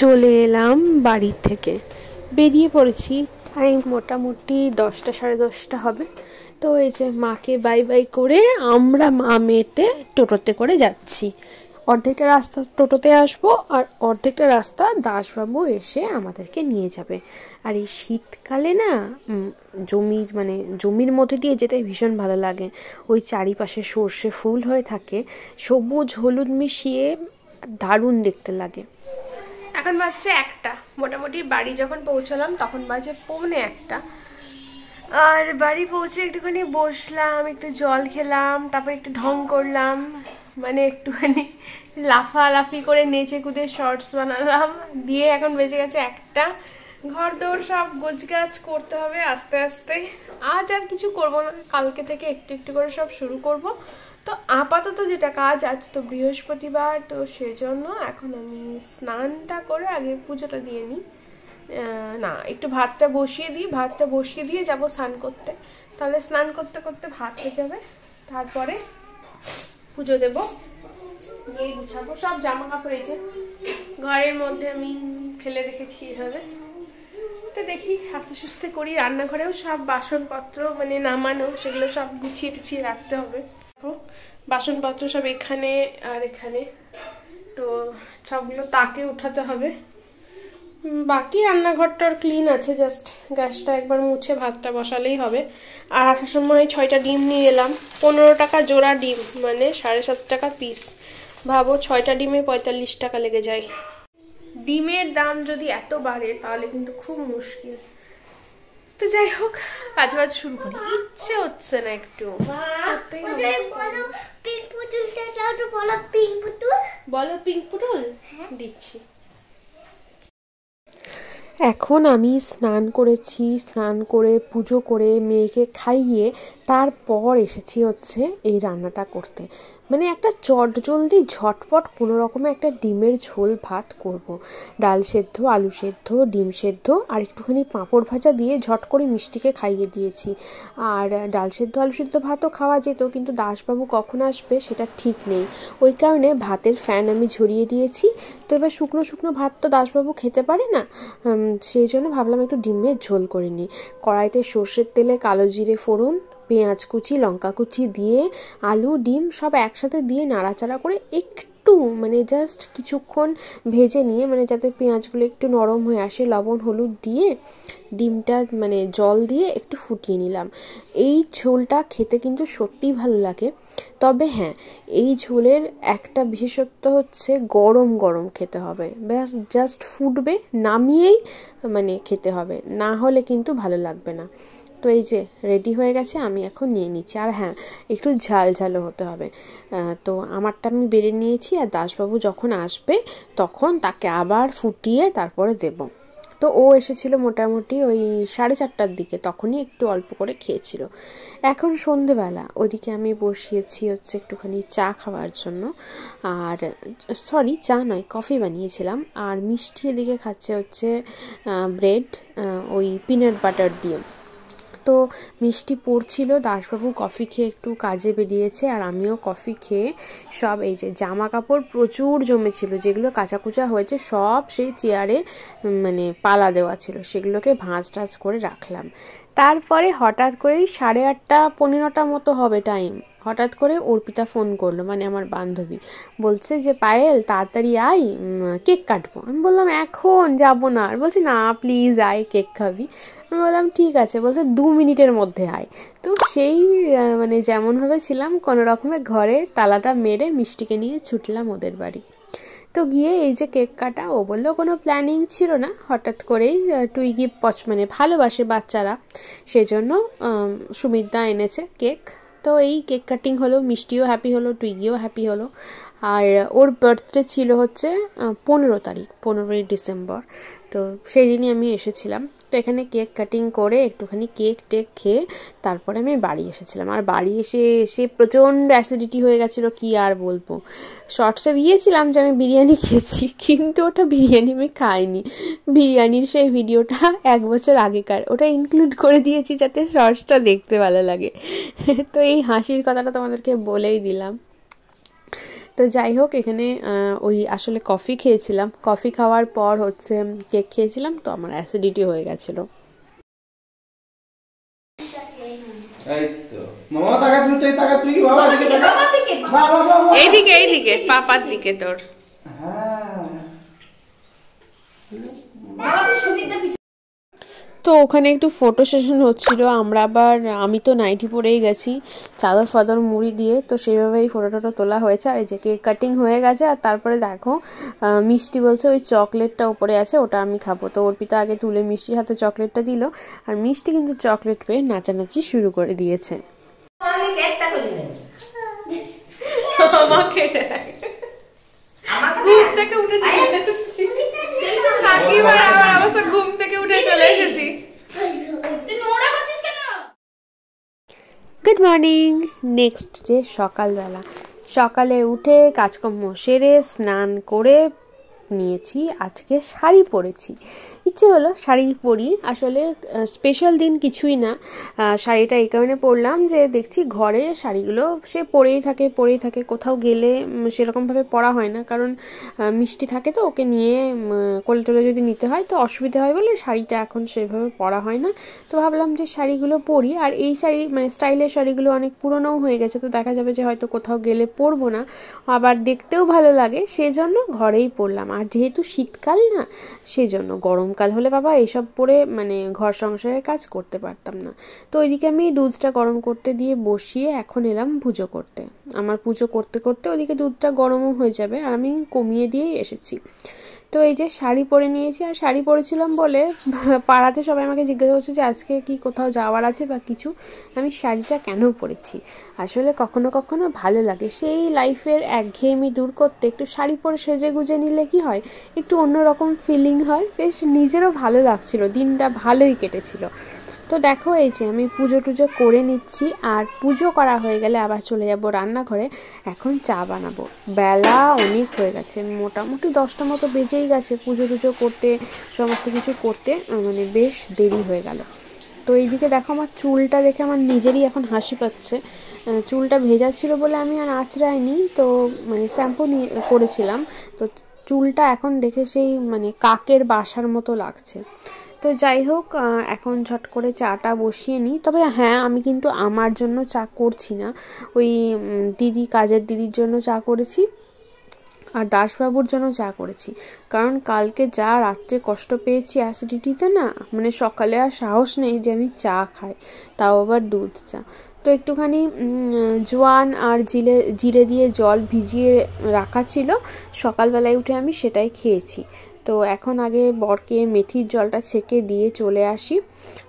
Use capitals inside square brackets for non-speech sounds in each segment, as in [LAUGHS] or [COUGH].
চলে এলাম বাড়ির থেকে বেরিয়ে পড়েছি আমি মোটামুটি দশটা সাড়ে দশটা হবে তো এই যে মাকে বাই বাই করে আমরা মা মেয়েতে টোটোতে করে যাচ্ছি অর্ধেকটা রাস্তা টোটোতে আসবো আর অর্ধেকটা রাস্তা দাসবাবু এসে আমাদেরকে নিয়ে যাবে আর এই শীতকালে না জমির মানে জমির মধ্যে দিয়ে যেতে ভীষণ ভালো লাগে ওই চারিপাশে সর্ষে ফুল হয়ে থাকে সবুজ হলুদ মিশিয়ে দারুণ দেখতে লাগে এখন বাজছে একটা মোটামুটি বাড়ি যখন পৌঁছলাম তখন বাজে পৌনে একটা আর বাড়ি পৌঁছে একটুখানি বসলাম একটু জল খেলাম তারপর একটু ঢং করলাম মানে একটুখানি [LAUGHS] লাফালাফি করে নেচে কুদে শর্টস বানালাম দিয়ে এখন বেঁচে গেছে একটা ঘর দৌড় সব গোছগাছ করতে হবে আস্তে আস্তে আজ আর কিছু করব না কালকে থেকে একটু একটু করে সব শুরু করব তো আপাতত যেটা কাজ আজ তো বৃহস্পতিবার তো সেজন্য এখন আমি স্নানটা করে আগে পুজোটা দিয়ে নিই না একটু ভাতটা বসিয়ে দিই ভাতটা বসিয়ে দিয়ে যাব স্নান করতে তাহলে স্নান করতে করতে ভাত হয়ে যাবে তারপরে পুজো দেব গিয়ে গুছাবো সব জামা কাপড় এসে ঘরের মধ্যে আমি ফেলে রেখেছি এভাবে তো দেখি আস্তে সুস্থে করি রান্নাঘরেও সব বাসনপত্র মানে নামানো সেগুলো সব গুছিয়ে টুছিয়ে রাখতে হবে বাসনপত্র সব এখানে আর এখানে তো সবগুলো তাকে উঠাতে হবে বাকি রান্নাঘরটার ক্লিন আছে জাস্ট গ্যাসটা একবার মুছে ভাতটা বসালেই হবে আর আসার সময় ছয়টা ডিম নিয়ে এলাম পনেরো টাকা জোড়া ডিম মানে সাড়ে সাত টাকা পিস ভাবো ছয়টা ডিমে পঁয়তাল্লিশ টাকা লেগে যায় ডিমের দাম যদি এত বাড়ে তাহলে কিন্তু খুব মুশকিল তো যাই হোক মাঝে মাঝে শুরু করি ইচ্ছে হচ্ছে না একটু বলো পিঙ্ক পুটুল হ্যাঁ। দিচ্ছি এখন আমি স্নান করেছি স্নান করে পুজো করে মেয়েকে খাইয়ে তারপর এসেছি হচ্ছে এই রান্নাটা করতে মানে একটা চট জলদি ঝটপট কোনো রকমে একটা ডিমের ঝোল ভাত করব। ডাল সেদ্ধ আলু সেদ্ধ ডিম সেদ্ধ আর একটুখানি পাঁপড় ভাজা দিয়ে ঝট করে মিষ্টিকে খাইয়ে দিয়েছি আর ডাল সেদ্ধ আলু সেদ্ধ ভাতও খাওয়া যেত কিন্তু দাসবাবু কখন আসবে সেটা ঠিক নেই ওই কারণে ভাতের ফ্যান আমি ঝরিয়ে দিয়েছি তো এবার শুকনো শুকনো ভাত তো দাসবাবু খেতে পারে না সেই জন্য ভাবলাম একটু ডিমের ঝোল করে নিই কড়াইতে সর্ষের তেলে কালো জিরে ফোড়ন পেঁয়াজ কুচি লঙ্কা কুচি দিয়ে আলু ডিম সব একসাথে দিয়ে নাড়াচাড়া করে একটু মানে জাস্ট কিছুক্ষণ ভেজে নিয়ে মানে যাতে পেঁয়াজগুলো একটু নরম হয়ে আসে লবণ হলুদ দিয়ে ডিমটা মানে জল দিয়ে একটু ফুটিয়ে নিলাম এই ঝোলটা খেতে কিন্তু সত্যিই ভালো লাগে তবে হ্যাঁ এই ঝোলের একটা বিশেষত্ব হচ্ছে গরম গরম খেতে হবে ব্যাস জাস্ট ফুটবে নামিয়েই মানে খেতে হবে না হলে কিন্তু ভালো লাগবে না তো এই যে রেডি হয়ে গেছে আমি এখন নিয়ে নিচ্ছি আর হ্যাঁ একটু ঝাল ঝালও হতে হবে তো আমারটা আমি বেড়ে নিয়েছি আর দাসবাবু যখন আসবে তখন তাকে আবার ফুটিয়ে তারপরে দেব তো ও এসেছিল মোটামুটি ওই সাড়ে চারটার দিকে তখনই একটু অল্প করে খেয়েছিল এখন সন্ধেবেলা ওদিকে আমি বসিয়েছি হচ্ছে একটুখানি চা খাওয়ার জন্য আর সরি চা নয় কফি বানিয়েছিলাম আর মিষ্টি এদিকে খাচ্ছে হচ্ছে ব্রেড ওই পিনাট বাটার দিয়ে তো মিষ্টি পড়ছিল দাসবাবু কফি খেয়ে একটু কাজে বেরিয়েছে আর আমিও কফি খেয়ে সব এই যে জামা কাপড় প্রচুর জমেছিল যেগুলো কাঁচাকুচা হয়েছে সব সেই চেয়ারে মানে পালা দেওয়া ছিল সেগুলোকে ভাঁজ টাজ করে রাখলাম তারপরে হঠাৎ করেই সাড়ে আটটা পনেরোটা মতো হবে টাইম হঠাৎ করে অর্পিতা ফোন করলো মানে আমার বান্ধবী বলছে যে পায়েল তাড়াতাড়ি আই কেক কাটবো আমি বললাম এখন যাব না আর বলছে না প্লিজ আয় কেক খাবি আমি বললাম ঠিক আছে বলছে দু মিনিটের মধ্যে আয় তো সেই মানে যেমনভাবে ছিলাম কোনো রকমের ঘরে তালাটা মেরে মিষ্টিকে নিয়ে ছুটলাম ওদের বাড়ি তো গিয়ে এই যে কেক কাটা ও বললো কোনো প্ল্যানিং ছিল না হঠাৎ করেই টুইগি পচ মানে ভালোবাসে বাচ্চারা সেজন্য সুমিতদা এনেছে কেক তো এই কেক কাটিং হলো মিষ্টিও হ্যাপি হলো টুইগিও হ্যাপি হলো আর ওর বার্থডে ছিল হচ্ছে পনেরো তারিখ পনেরোই ডিসেম্বর তো সেই দিনই আমি এসেছিলাম তো এখানে কেক কাটিং করে একটুখানি কেক টেক খেয়ে তারপরে আমি বাড়ি এসেছিলাম আর বাড়ি এসে এসে প্রচণ্ড অ্যাসিডিটি হয়ে গেছিলো কি আর বলবো শর্টসে দিয়েছিলাম যে আমি বিরিয়ানি [LAUGHS] খেয়েছি কিন্তু ওটা বিরিয়ানি আমি খাইনি বিরিয়ানির সেই ভিডিওটা এক বছর আগেকার ওটা ইনক্লুড করে দিয়েছি যাতে শর্টসটা দেখতে ভালো লাগে [LAUGHS] তো এই হাসির কথাটা তোমাদেরকে বলেই দিলাম তো যাই হোক এখানে ওই আসলে কফি খেয়েছিলাম কফি খাওয়ার পর হচ্ছে কেক খেয়েছিলাম তো আমার অ্যাসিডিটি হয়ে গেছিল এইদিকে এইদিকে দিকে তোর হ্যাঁ। তো ওখানে একটু ফটো সেশন হচ্ছিল আমরা আবার আমি তো নাইটি পরেই গেছি চাদর ফাদর মুড়ি দিয়ে তো সেইভাবেই ফটো টটো তোলা হয়েছে আর এই যে কেক কাটিং হয়ে গেছে আর তারপরে দেখো মিষ্টি বলছে ওই চকলেটটা উপরে আছে ওটা আমি খাবো তো অর্পিতা আগে তুলে মিষ্টির হাতে চকলেটটা দিল আর মিষ্টি কিন্তু চকলেট পেয়ে নাচানাচি শুরু করে দিয়েছে আমাকে ঘুম থেকে উঠে আমার অবস্থা ঘুম থেকে উঠে চলে এসেছি গুড মর্নিং নেক্সট ডে সকালবেলা সকালে উঠে কাজকর্ম সেরে স্নান করে নিয়েছি আজকে শাড়ি পরেছি ইচ্ছে হলো শাড়ি পরি আসলে স্পেশাল দিন কিছুই না শাড়িটা এই কারণে পরলাম যে দেখছি ঘরে শাড়িগুলো সে পরেই থাকে পরেই থাকে কোথাও গেলে সেরকমভাবে পরা হয় না কারণ মিষ্টি থাকে তো ওকে নিয়ে কোলে টোলে যদি নিতে হয় তো অসুবিধা হয় বলে শাড়িটা এখন সেভাবে পরা হয় না তো ভাবলাম যে শাড়িগুলো পরি আর এই শাড়ি মানে স্টাইলের শাড়িগুলো অনেক পুরনোও হয়ে গেছে তো দেখা যাবে যে হয়তো কোথাও গেলে পরবো না আবার দেখতেও ভালো লাগে সেজন্য ঘরেই পরলাম আর যেহেতু শীতকাল না সেজন্য গরম গরমকাল হলে বাবা এইসব পরে মানে ঘর সংসারের কাজ করতে পারতাম না তো ওইদিকে আমি দুধটা গরম করতে দিয়ে বসিয়ে এখন এলাম পুজো করতে আমার পুজো করতে করতে ওইদিকে দুধটা গরমও হয়ে যাবে আর আমি কমিয়ে দিয়েই এসেছি তো এই যে শাড়ি পরে নিয়েছি আর শাড়ি পরেছিলাম বলে পাড়াতে সবাই আমাকে জিজ্ঞাসা করছে যে আজকে কি কোথাও যাওয়ার আছে বা কিছু আমি শাড়িটা কেন পরেছি আসলে কখনো কখনো ভালো লাগে সেই লাইফের একঘেয়েমি দূর করতে একটু শাড়ি পরে সেজে গুজে নিলে কি হয় একটু অন্যরকম ফিলিং হয় বেশ নিজেরও ভালো লাগছিল দিনটা ভালোই কেটেছিল তো দেখো এই যে আমি পুজো টুজো করে নিচ্ছি আর পুজো করা হয়ে গেলে আবার চলে যাব রান্নাঘরে এখন চা বানাবো বেলা অনেক হয়ে গেছে মোটামুটি দশটা মতো বেজেই গেছে পুজো টুজো করতে সমস্ত কিছু করতে মানে বেশ দেরি হয়ে গেল তো এইদিকে দেখো আমার চুলটা দেখে আমার নিজেরই এখন হাসি পাচ্ছে চুলটা ভেজা ছিল বলে আমি আর আঁচড়াইনি তো মানে শ্যাম্পু নিয়ে করেছিলাম তো চুলটা এখন দেখে সেই মানে কাকের বাসার মতো লাগছে তো যাই হোক এখন ঝট করে চাটা বসিয়ে নিই তবে হ্যাঁ আমি কিন্তু আমার জন্য চা করছি না ওই দিদি কাজের দিদির জন্য চা করেছি আর দাসবাবুর জন্য চা করেছি কারণ কালকে যা রাত্রে কষ্ট পেয়েছি অ্যাসিডিটিতে না মানে সকালে আর সাহস নেই যে আমি চা খাই তাও আবার দুধ চা তো একটুখানি জোয়ান আর জিলে জিরে দিয়ে জল ভিজিয়ে রাখা ছিল সকালবেলায় উঠে আমি সেটাই খেয়েছি তো এখন আগে বরকে মেথির জলটা ছেঁকে দিয়ে চলে আসি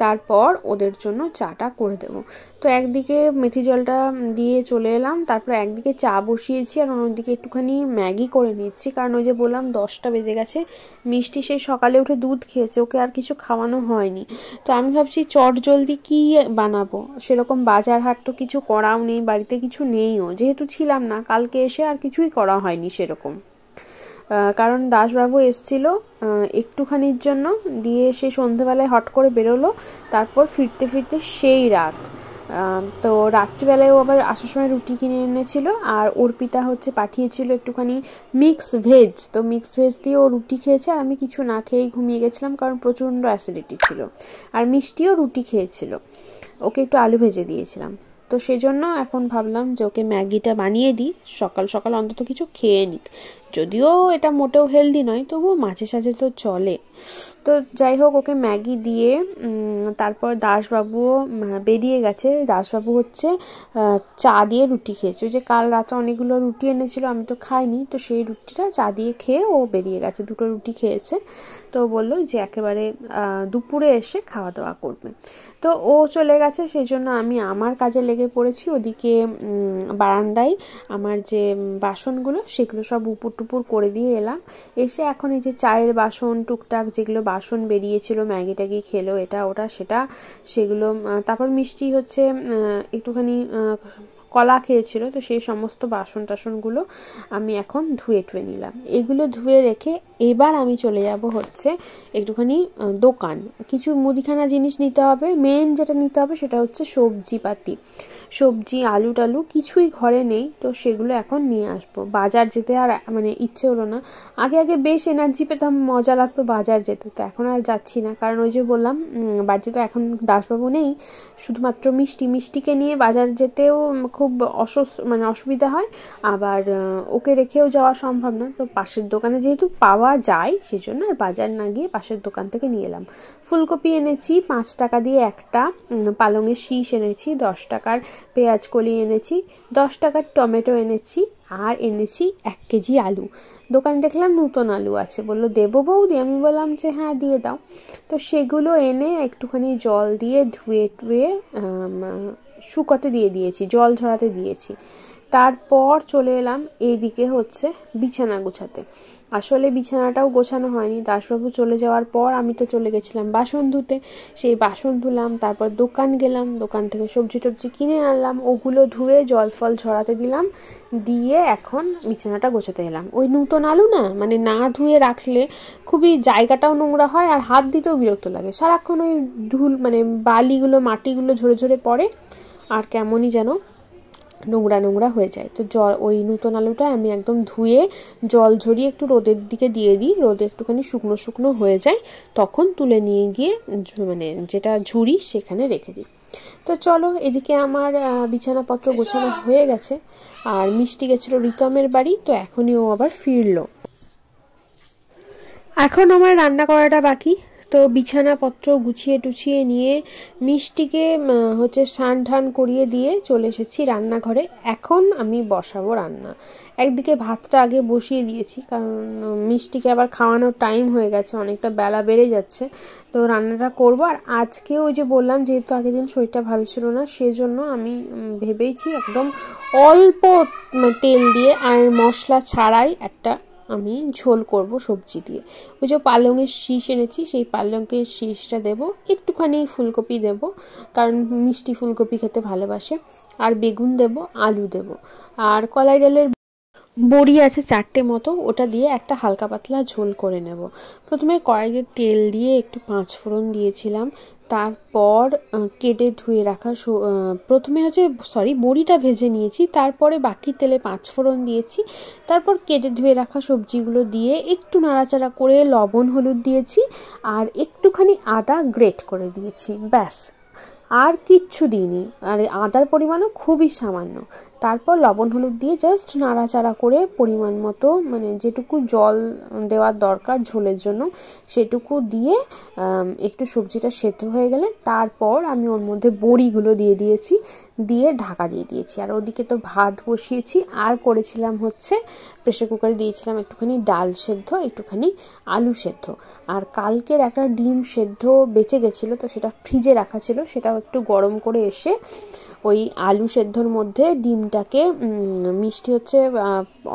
তারপর ওদের জন্য চাটা করে দেব তো একদিকে মেথি জলটা দিয়ে চলে এলাম তারপর একদিকে চা বসিয়েছি আর অন্যদিকে একটুখানি ম্যাগি করে নিচ্ছি কারণ ওই যে বললাম দশটা বেজে গেছে মিষ্টি সেই সকালে উঠে দুধ খেয়েছে ওকে আর কিছু খাওয়ানো হয়নি তো আমি ভাবছি চট জলদি কী বানাবো সেরকম বাজার হাট তো কিছু করাও নেই বাড়িতে কিছু নেইও যেহেতু ছিলাম না কালকে এসে আর কিছুই করা হয়নি সেরকম কারণ দাসবাবু এসছিল একটুখানির জন্য দিয়ে সে সন্ধেবেলায় হট করে বেরোলো তারপর ফিরতে ফিরতে সেই রাত তো ও আবার আসার সময় রুটি কিনে এনেছিল আর অর্পিতা হচ্ছে পাঠিয়েছিল একটুখানি মিক্স ভেজ তো মিক্স ভেজ দিয়ে ও রুটি খেয়েছে আর আমি কিছু না খেয়েই ঘুমিয়ে গেছিলাম কারণ প্রচণ্ড অ্যাসিডিটি ছিল আর মিষ্টিও রুটি খেয়েছিল ওকে একটু আলু ভেজে দিয়েছিলাম তো সেজন্য এখন ভাবলাম যে ওকে ম্যাগিটা বানিয়ে দিই সকাল সকাল অন্তত কিছু খেয়ে নিক যদিও এটা মোটেও হেলদি নয় তবুও মাঝে সাঝে তো চলে তো যাই হোক ওকে ম্যাগি দিয়ে তারপর দাসবাবুও বেরিয়ে গেছে দাসবাবু হচ্ছে চা দিয়ে রুটি খেয়েছে ওই যে কাল রাতে অনেকগুলো রুটি এনেছিল আমি তো খাইনি তো সেই রুটিটা চা দিয়ে খেয়ে ও বেরিয়ে গেছে দুটো রুটি খেয়েছে তো বললো যে একেবারে দুপুরে এসে খাওয়া দাওয়া করবে তো ও চলে গেছে সেই জন্য আমি আমার কাজে লেগে পড়েছি ওদিকে বারান্দায় আমার যে বাসনগুলো সেগুলো সব উপর টুপুর করে দিয়ে এলাম এসে এখন এই যে চায়ের বাসন টুকটাক যেগুলো বাসন বেরিয়েছিল ম্যাগি ট্যাগি খেলো এটা ওটা সেটা সেগুলো তারপর মিষ্টি হচ্ছে একটুখানি কলা খেয়েছিল তো সেই সমস্ত বাসন টাসনগুলো আমি এখন ধুয়ে টুয়ে নিলাম এগুলো ধুয়ে রেখে এবার আমি চলে যাব হচ্ছে একটুখানি দোকান কিছু মুদিখানা জিনিস নিতে হবে মেন যেটা নিতে হবে সেটা হচ্ছে সবজিপাতি সবজি আলু টালু কিছুই ঘরে নেই তো সেগুলো এখন নিয়ে আসবো বাজার যেতে আর মানে ইচ্ছে হলো না আগে আগে বেশ এনার্জি পেতাম মজা লাগতো বাজার যেতে তো এখন আর যাচ্ছি না কারণ ওই যে বললাম বাড়িতে তো এখন দাসবাবু নেই শুধুমাত্র মিষ্টি মিষ্টিকে নিয়ে বাজার যেতেও খুব অসস মানে অসুবিধা হয় আবার ওকে রেখেও যাওয়া সম্ভব না তো পাশের দোকানে যেহেতু পাওয়া যায় সেজন্য আর বাজার না গিয়ে পাশের দোকান থেকে নিয়ে এলাম ফুলকপি এনেছি পাঁচ টাকা দিয়ে একটা পালংয়ের শীষ এনেছি দশ টাকার পেঁয়াজ কলি এনেছি দশ টাকার টমেটো এনেছি আর এনেছি এক কেজি আলু দোকানে দেখলাম নতুন আলু আছে বলল দেবো বৌদি আমি বললাম যে হ্যাঁ দিয়ে দাও তো সেগুলো এনে একটুখানি জল দিয়ে ধুয়ে টুয়ে শুকোতে দিয়ে দিয়েছি জল ঝরাতে দিয়েছি তারপর চলে এলাম এইদিকে হচ্ছে বিছানা গুছাতে আসলে বিছানাটাও গোছানো হয়নি দাসবাবু চলে যাওয়ার পর আমি তো চলে গেছিলাম বাসন ধুতে সেই বাসন ধুলাম তারপর দোকান গেলাম দোকান থেকে সবজি টবজি কিনে আনলাম ওগুলো ধুয়ে জল ফল ঝরাতে দিলাম দিয়ে এখন বিছানাটা গোছাতে এলাম ওই নূতন আলু না মানে না ধুয়ে রাখলে খুবই জায়গাটাও নোংরা হয় আর হাত দিতেও বিরক্ত লাগে সারাক্ষণ ওই ধুল মানে বালিগুলো মাটিগুলো ঝরে ঝরে পড়ে আর কেমনই যেন নোংরা নোংরা হয়ে যায় তো জল ওই নূতন আলুটা আমি একদম ধুয়ে জল ঝরিয়ে একটু রোদের দিকে দিয়ে দিই রোদে একটুখানি শুকনো শুকনো হয়ে যায় তখন তুলে নিয়ে গিয়ে মানে যেটা ঝুড়ি সেখানে রেখে দিই তো চলো এদিকে আমার বিছানাপত্র গোছানো হয়ে গেছে আর মিষ্টি গেছিল রিতমের বাড়ি তো এখনই ও আবার ফিরলো এখন আমার রান্না করাটা বাকি তো বিছানাপত্র গুছিয়ে টুছিয়ে নিয়ে মিষ্টিকে হচ্ছে স্নান ঠান করিয়ে দিয়ে চলে এসেছি রান্নাঘরে এখন আমি বসাবো রান্না একদিকে ভাতটা আগে বসিয়ে দিয়েছি কারণ মিষ্টিকে আবার খাওয়ানোর টাইম হয়ে গেছে অনেকটা বেলা বেড়ে যাচ্ছে তো রান্নাটা করবো আর আজকে ওই যে বললাম যেহেতু আগের দিন শরীরটা ভালো ছিল না সেজন্য আমি ভেবেইছি একদম অল্প তেল দিয়ে আর মশলা ছাড়াই একটা আমি ঝোল করব সবজি দিয়ে ওই যে পালংয়ের শীষ এনেছি সেই পালংয়ের শীষটা দেব একটুখানি ফুলকপি দেব কারণ মিষ্টি ফুলকপি খেতে ভালোবাসে আর বেগুন দেব আলু দেব আর কলাই ডালের বড়ি আছে চারটে মতো ওটা দিয়ে একটা হালকা পাতলা ঝোল করে নেব প্রথমে কড়াইতে তেল দিয়ে একটু পাঁচ ফোড়ন দিয়েছিলাম তারপর কেটে ধুয়ে রাখা প্রথমে হচ্ছে সরি বড়িটা ভেজে নিয়েছি তারপরে বাকি তেলে পাঁচ ফোড়ন দিয়েছি তারপর কেটে ধুয়ে রাখা সবজিগুলো দিয়ে একটু নাড়াচাড়া করে লবণ হলুদ দিয়েছি আর একটুখানি আদা গ্রেট করে দিয়েছি ব্যাস আর কিচ্ছু দিইনি আর আদার পরিমাণও খুবই সামান্য তারপর লবণ হলুদ দিয়ে জাস্ট নাড়াচাড়া করে পরিমাণ মতো মানে যেটুকু জল দেওয়ার দরকার ঝোলের জন্য সেটুকু দিয়ে একটু সবজিটা সেদ্ধ হয়ে গেলে তারপর আমি ওর মধ্যে বড়িগুলো দিয়ে দিয়েছি দিয়ে ঢাকা দিয়ে দিয়েছি আর ওদিকে তো ভাত বসিয়েছি আর করেছিলাম হচ্ছে প্রেশার কুকারে দিয়েছিলাম একটুখানি ডাল সেদ্ধ একটুখানি আলু সেদ্ধ আর কালকের একটা ডিম সেদ্ধ বেঁচে গেছিলো তো সেটা ফ্রিজে রাখা ছিল সেটাও একটু গরম করে এসে ওই আলু সেদ্ধর মধ্যে ডিমটাকে মিষ্টি হচ্ছে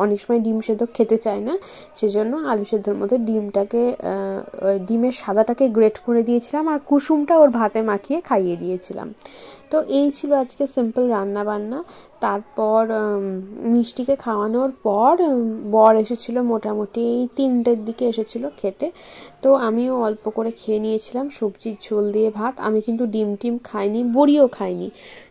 অনেক সময় ডিম সেদ্ধ খেতে চায় না সেজন্য আলু সেদ্ধর মধ্যে ডিমটাকে ডিমের সাদাটাকে গ্রেট করে দিয়েছিলাম আর কুসুমটা ওর ভাতে মাখিয়ে খাইয়ে দিয়েছিলাম তো এই ছিল আজকে সিম্পল রান্না বান্না তারপর মিষ্টিকে খাওয়ানোর পর বর এসেছিল মোটামুটি এই তিনটের দিকে এসেছিল খেতে তো আমিও অল্প করে খেয়ে নিয়েছিলাম সবজির ঝোল দিয়ে ভাত আমি কিন্তু ডিম টিম খাইনি বড়িও খাইনি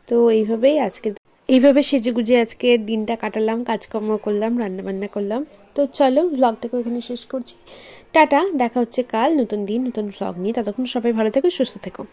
তো এইভাবেই আজকে এইভাবে সেজেগুজে আজকে দিনটা কাটালাম কাজকর্ম করলাম রান্নাবান্না করলাম তো চলো ব্লগটাকে এখানে শেষ করছি টাটা দেখা হচ্ছে কাল নতুন দিন নতুন ব্লগ নিয়ে ততক্ষণ সবাই ভালো থেকো সুস্থ থেকো